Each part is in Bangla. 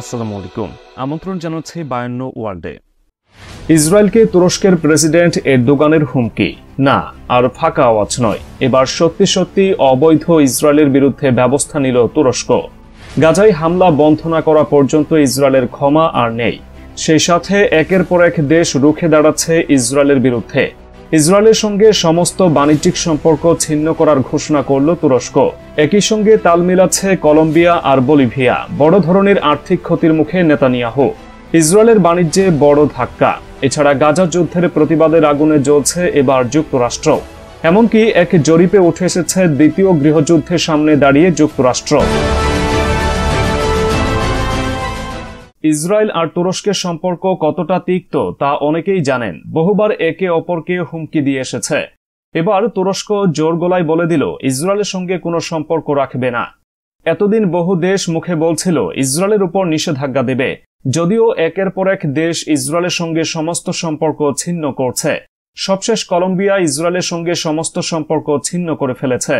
আসসালামু আলাইকুম আমন্ত্রণ জানাচ্ছে বায়ান্ন ওয়ার্ল্ডে ইসরায়েলকে তুরস্কের প্রেসিডেন্ট এরদোগানের হুমকি না আর ফাঁকা আওয়াজ নয় এবার সত্যি সত্যি অবৈধ ইসরায়েলের বিরুদ্ধে ব্যবস্থা নিল তুরস্ক গাজায় হামলা বন্ধ না করা পর্যন্ত ইসরায়েলের ক্ষমা আর নেই সেই সাথে একের পর এক দেশ রুখে দাঁড়াচ্ছে ইসরায়েলের বিরুদ্ধে ইসরায়েলের সঙ্গে সমস্ত বাণিজ্যিক সম্পর্ক ছিন্ন করার ঘোষণা করল তুরস্ক একই সঙ্গে তাল মিলাচ্ছে কলম্বিয়া আর বলিভিয়া বড় ধরনের আর্থিক ক্ষতির মুখে নেতানিয়াহু ইসরায়েলের বাণিজ্যে বড় ধাক্কা এছাড়া গাজা যুদ্ধের প্রতিবাদের আগুনে জ্বলছে এবার যুক্তরাষ্ট্র এমনকি এক জরিপে উঠে এসেছে দ্বিতীয় গৃহযুদ্ধের সামনে দাঁড়িয়ে যুক্তরাষ্ট্র ইসরায়েল আর তুরস্কের সম্পর্ক কতটা তিক্ত তা অনেকেই জানেন বহুবার একে অপরকে হুমকি দিয়ে এসেছে এবার তুরস্ক জোর গলায় বলে দিল ইসরায়েলের সঙ্গে কোনো সম্পর্ক রাখবে না এতদিন বহু দেশ মুখে বলছিল ইসরায়েলের উপর নিষেধাজ্ঞা দেবে যদিও একের পর এক দেশ ইসরায়েলের সঙ্গে সমস্ত সম্পর্ক ছিন্ন করছে সবশেষ কলম্বিয়া ইসরায়েলের সঙ্গে সমস্ত সম্পর্ক ছিন্ন করে ফেলেছে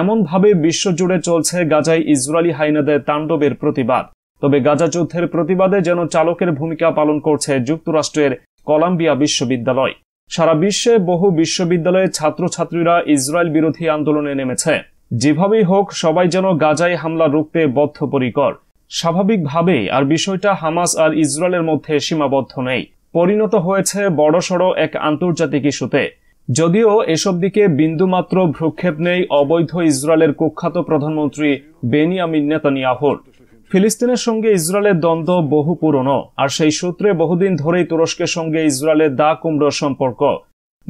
এমনভাবে বিশ্বজুড়ে চলছে গাজায় ইসরায়েলি হাইনাদের তাণ্ডবের প্রতিবাদ তবে গাজা যুদ্ধের প্রতিবাদে যেন চালকের ভূমিকা পালন করছে যুক্তরাষ্ট্রের কলাম্বিয়া বিশ্ববিদ্যালয় সারা বিশ্বে বহু বিশ্ববিদ্যালয়ের ছাত্রছাত্রীরা ইসরায়েল বিরোধী আন্দোলনে নেমেছে যেভাবেই হোক সবাই যেন গাজায় হামলা রুখতে বদ্ধপরিকর স্বাভাবিকভাবেই আর বিষয়টা হামাস আর ইসরায়েলের মধ্যে সীমাবদ্ধ নেই পরিণত হয়েছে বড়সড় এক আন্তর্জাতিক ইস্যুতে যদিও এসব দিকে বিন্দুমাত্র ভ্রুক্ষেপ নেই অবৈধ ইসরায়েলের কুখ্যাত প্রধানমন্ত্রী বেনিয়ামিন নেতানিয়াহোর ফিলিস্তিনের সঙ্গে ইসরায়েলের দ্বন্দ্ব বহু পুরনো আর সেই সূত্রে বহুদিন ধরেই তুরস্কের সঙ্গে ইসরায়েলের দা কুমড়ো সম্পর্ক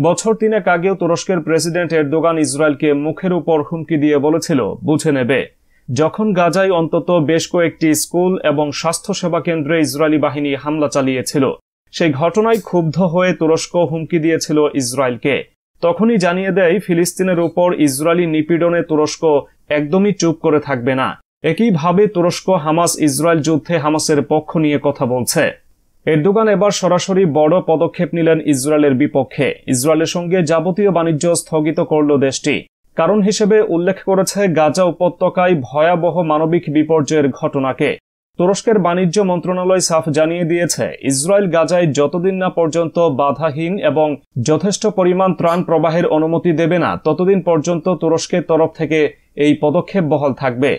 বছর তিনেক আগেও তুরস্কের প্রেসিডেন্ট এরদোগান ইসরায়েলকে মুখের উপর হুমকি দিয়ে বলেছিল বুঝে নেবে যখন গাজায় অন্তত বেশ কয়েকটি স্কুল এবং স্বাস্থ্যসেবা কেন্দ্রে ইসরায়েলি বাহিনী হামলা চালিয়েছিল সেই ঘটনায় ক্ষুব্ধ হয়ে তুরস্ক হুমকি দিয়েছিল ইসরায়েলকে তখনই জানিয়ে দেয় ফিলিস্তিনের উপর ইসরায়েলি নিপীড়নে তুরস্ক একদমই চুপ করে থাকবে না একইভাবে তুরস্ক হামাস ইসরায়েল যুদ্ধে হামাসের পক্ষ নিয়ে কথা বলছে এরদোগান এবার সরাসরি বড় পদক্ষেপ নিলেন ইসরায়েলের বিপক্ষে ইসরায়েলের সঙ্গে যাবতীয় বাণিজ্য স্থগিত করল দেশটি কারণ হিসেবে উল্লেখ করেছে গাজা উপত্যকায় ভয়াবহ মানবিক বিপর্যয়ের ঘটনাকে তুরস্কের বাণিজ্য মন্ত্রণালয় সাফ জানিয়ে দিয়েছে ইসরায়েল গাজায় যতদিন না পর্যন্ত বাধাহীন এবং যথেষ্ট পরিমাণ ত্রাণ প্রবাহের অনুমতি দেবে না ততদিন পর্যন্ত তুরস্কের তরফ থেকে এই পদক্ষেপ বহাল থাকবে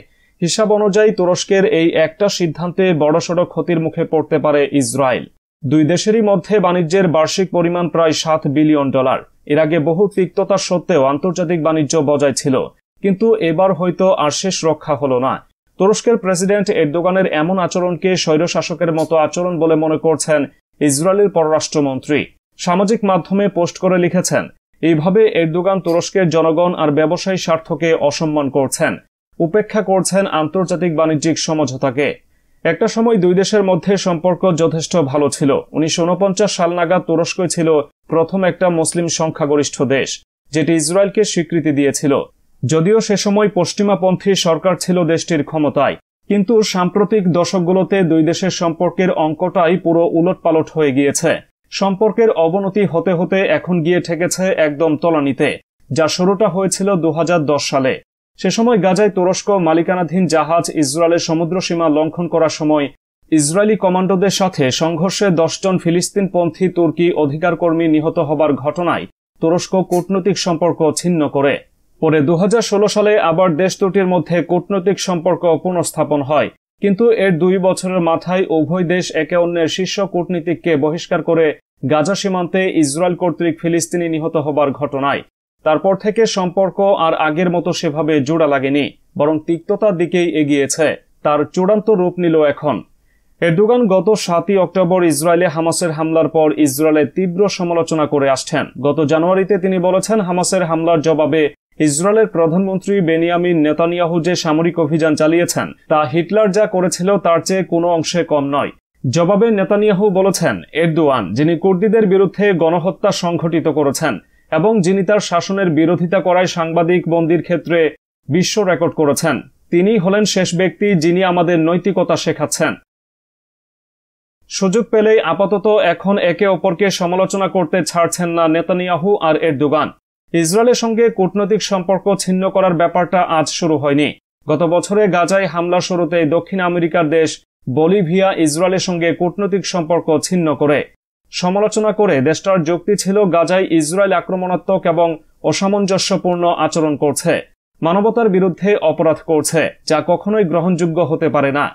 হিসাব অনুযায়ী তুরস্কের এই একটা সিদ্ধান্তে বড়সড় ক্ষতির মুখে পড়তে পারে ইসরায়েল দুই দেশেরই মধ্যে বাণিজ্যের বার্ষিক পরিমাণ প্রায় সাত বিলিয়ন ডলার এর আগে বহু তিক্ততা সত্ত্বেও আন্তর্জাতিক বাণিজ্য বজায় ছিল কিন্তু এবার হয়তো আর শেষ রক্ষা হলো না তুরস্কের প্রেসিডেন্ট এরদোগানের এমন আচরণকে স্বৈরশাসকের মতো আচরণ বলে মনে করছেন ইসরায়েলের পররাষ্ট্রমন্ত্রী সামাজিক মাধ্যমে পোস্ট করে লিখেছেন এইভাবে এরদোগান তুরস্কের জনগণ আর ব্যবসায়ী স্বার্থকে অসম্মান করছেন উপেক্ষা করছেন আন্তর্জাতিক বাণিজ্যিক সমঝোতাকে একটা সময় দুই দেশের মধ্যে সম্পর্ক যথেষ্ট ভালো ছিল উনিশশো সাল নাগাদ তুরস্কই ছিল প্রথম একটা মুসলিম সংখ্যাগরিষ্ঠ দেশ যেটি ইসরায়েলকে স্বীকৃতি দিয়েছিল যদিও সে সময় পশ্চিমাপন্থী সরকার ছিল দেশটির ক্ষমতায় কিন্তু সাম্প্রতিক দশকগুলোতে দুই দেশের সম্পর্কের অঙ্কটাই পুরো উলটপালট হয়ে গিয়েছে সম্পর্কের অবনতি হতে হতে এখন গিয়ে ঠেকেছে একদম তলানিতে যা শুরুটা হয়েছিল দু সালে সে সময় গাজায় তুরস্ক মালিকানাধীন জাহাজ ইসরায়েলের সমুদ্র সীমা লঙ্ঘন করার সময় ইসরায়েলি কমান্ডোদের সাথে সংঘর্ষে দশজন ফিলিস্তিনপন্থী তুর্কি অধিকারকর্মী নিহত হবার ঘটনায় তুরস্ক কূটনৈতিক সম্পর্ক ছিন্ন করে পরে দু সালে আবার দেশ দুটির মধ্যে কূটনৈতিক সম্পর্ক পুনঃস্থাপন হয় কিন্তু এর দুই বছরের মাথায় উভয় দেশ একে অন্যের শীর্ষ কূটনীতিককে বহিষ্কার করে গাজা সীমান্তে ইসরায়েল কর্তৃক ফিলিস্তিনি নিহত হবার ঘটনায় তারপর থেকে সম্পর্ক আর আগের মতো সেভাবে জোড়া লাগেনি বরং তিক্ততার দিকেই এগিয়েছে তার চূড়ান্ত রূপ নিল এখন এরদোগান গত সাতই অক্টোবর ইসরায়েলে হামাসের হামলার পর ইসরায়েলের তীব্র সমালোচনা করে আসছেন গত জানুয়ারিতে তিনি বলেছেন হামাসের হামলার জবাবে ইসরায়েলের প্রধানমন্ত্রী বেনিয়ামিন নেতানিয়াহু যে সামরিক অভিযান চালিয়েছেন তা হিটলার যা করেছিল তার চেয়ে কোনো অংশে কম নয় জবাবে নেতানিয়াহু বলেছেন এরদোয়ান যিনি কুর্দিদের বিরুদ্ধে গণহত্যা সংঘটিত করেছেন এবং যিনি তার শাসনের বিরোধিতা করায় সাংবাদিক বন্দির ক্ষেত্রে বিশ্ব রেকর্ড করেছেন তিনি হলেন শেষ ব্যক্তি যিনি আমাদের নৈতিকতা শেখাচ্ছেন সুযোগ পেলেই আপাতত এখন একে অপরকে সমালোচনা করতে ছাড়ছেন না নেতানিয়াহু আর এর এরদোগান ইসরায়েলের সঙ্গে কূটনৈতিক সম্পর্ক ছিন্ন করার ব্যাপারটা আজ শুরু হয়নি গত বছরে গাজায় হামলা শুরুতে দক্ষিণ আমেরিকার দেশ বলিভিয়া ইসরায়েলের সঙ্গে কূটনৈতিক সম্পর্ক ছিন্ন করে সমালোচনা করে দেশটার যুক্তি ছিল গাজায় ইসরায়েল আক্রমণাত্মক এবং অসামঞ্জস্যপূর্ণ আচরণ করছে মানবতার বিরুদ্ধে অপরাধ করছে যা কখনোই গ্রহণযোগ্য হতে পারে না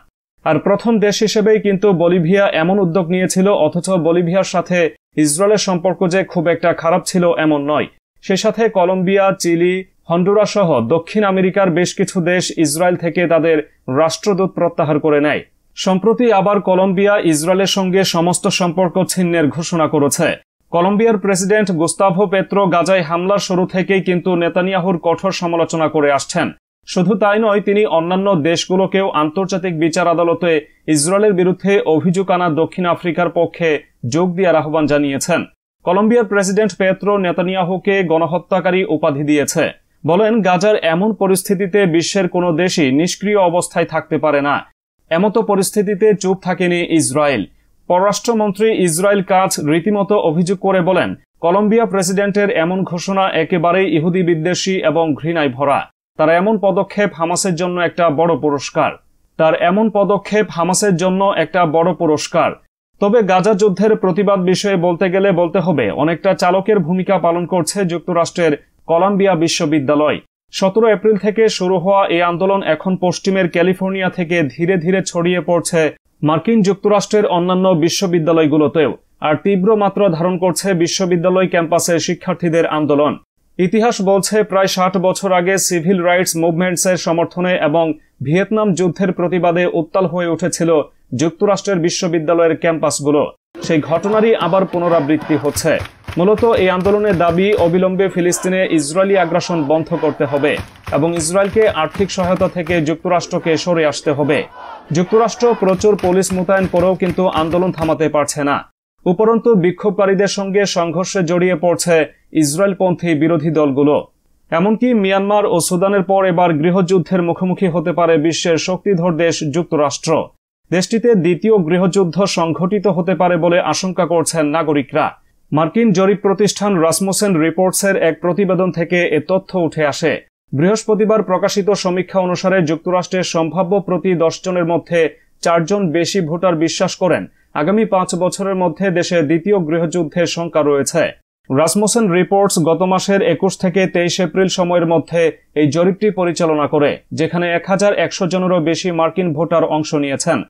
আর প্রথম দেশ হিসেবেই কিন্তু বলিভিয়া এমন উদ্যোগ নিয়েছিল অথচ বলিভিয়ার সাথে ইসরায়েলের সম্পর্ক যে খুব একটা খারাপ ছিল এমন নয় সে সাথে কলম্বিয়া চিলি হন্ডুরা সহ দক্ষিণ আমেরিকার বেশ কিছু দেশ ইসরায়েল থেকে তাদের রাষ্ট্রদূত প্রত্যাহার করে নেয় সম্প্রতি আবার কলম্বিয়া ইসরায়েলের সঙ্গে সমস্ত সম্পর্ক ছিন্নের ঘোষণা করেছে কলম্বিয়ার প্রেসিডেন্ট গোস্তাভো পেত্রো গাজায় হামলার শুরু থেকেই কিন্তু নেতানিয়াহুর কঠোর সমালোচনা করে আসছেন শুধু তাই নয় তিনি অন্যান্য দেশগুলোকেও আন্তর্জাতিক বিচার আদালতে ইসরায়েলের বিরুদ্ধে অভিযোগ আনা দক্ষিণ আফ্রিকার পক্ষে যোগ দেওয়ার আহ্বান জানিয়েছেন কলম্বিয়ার প্রেসিডেন্ট পেত্রো নেতানিয়াহুকে গণহত্যাকারী উপাধি দিয়েছে বলেন গাজার এমন পরিস্থিতিতে বিশ্বের কোনো দেশই নিষ্ক্রিয় অবস্থায় থাকতে পারে না এমতো পরিস্থিতিতে চুপ থাকেনি ইসরায়েল পররাষ্ট্রমন্ত্রী ইসরায়েল কাজ রীতিমতো অভিযোগ করে বলেন কলম্বিয়া প্রেসিডেন্টের এমন ঘোষণা একেবারেই ইহুদি বিদ্বেষী এবং ঘৃণায় ভরা তার এমন পদক্ষেপ হামাসের জন্য একটা বড় পুরস্কার তার এমন পদক্ষেপ হামাসের জন্য একটা বড় পুরস্কার তবে গাজা যুদ্ধের প্রতিবাদ বিষয়ে বলতে গেলে বলতে হবে অনেকটা চালকের ভূমিকা পালন করছে যুক্তরাষ্ট্রের কলম্বিয়া বিশ্ববিদ্যালয় সতেরো এপ্রিল থেকে শুরু হওয়া এই আন্দোলন এখন পশ্চিমের ক্যালিফোর্নিয়া থেকে ধীরে ধীরে ছড়িয়ে পড়ছে মার্কিন যুক্তরাষ্ট্রের অন্যান্য বিশ্ববিদ্যালয়গুলোতেও আর তীব্র মাত্রা ধারণ করছে বিশ্ববিদ্যালয় ক্যাম্পাসে শিক্ষার্থীদের আন্দোলন ইতিহাস বলছে প্রায় ষাট বছর আগে সিভিল রাইটস মুভমেন্টসের সমর্থনে এবং ভিয়েতনাম যুদ্ধের প্রতিবাদে উত্তাল হয়ে উঠেছিল যুক্তরাষ্ট্রের বিশ্ববিদ্যালয়ের ক্যাম্পাসগুলো সেই ঘটনারই আবার পুনরাবৃত্তি হচ্ছে মূলত এই আন্দোলনের দাবি অবিলম্বে ফিলিস্তিনে ইসরায়েলি আগ্রাসন বন্ধ করতে হবে এবং ইসরায়েলকে আর্থিক সহায়তা থেকে যুক্তরাষ্ট্রকে সরে আসতে হবে যুক্তরাষ্ট্র প্রচুর পুলিশ মোতায়েন করেও কিন্তু আন্দোলন থামাতে পারছে না উপরন্তু বিক্ষোভকারীদের সঙ্গে সংঘর্ষে জড়িয়ে পড়ছে ইসরায়েলপন্থী বিরোধী দলগুলো এমনকি মিয়ানমার ও সুদানের পর এবার গৃহযুদ্ধের মুখোমুখি হতে পারে বিশ্বের শক্তিধর দেশ যুক্তরাষ্ট্র দেশটিতে দ্বিতীয় গৃহযুদ্ধ সংঘটিত হতে পারে বলে আশঙ্কা করছেন নাগরিকরা মার্কিন জরিপ প্রতিষ্ঠান রাসমোসেন রিপোর্টসের এক প্রতিবেদন থেকে এ তথ্য উঠে আসে বৃহস্পতিবার প্রকাশিত সমীক্ষা অনুসারে যুক্তরাষ্ট্রের সম্ভাব্য প্রতি দশজনের মধ্যে চারজন বেশি ভোটার বিশ্বাস করেন আগামী পাঁচ বছরের মধ্যে দেশে দ্বিতীয় গৃহযুদ্ধের শঙ্কা রয়েছে রাসমোসেন রিপোর্টস গত মাসের একুশ থেকে তেইশ এপ্রিল সময়ের মধ্যে এই জরিপটি পরিচালনা করে যেখানে এক হাজার একশো জনেরও বেশি মার্কিন ভোটার অংশ নিয়েছেন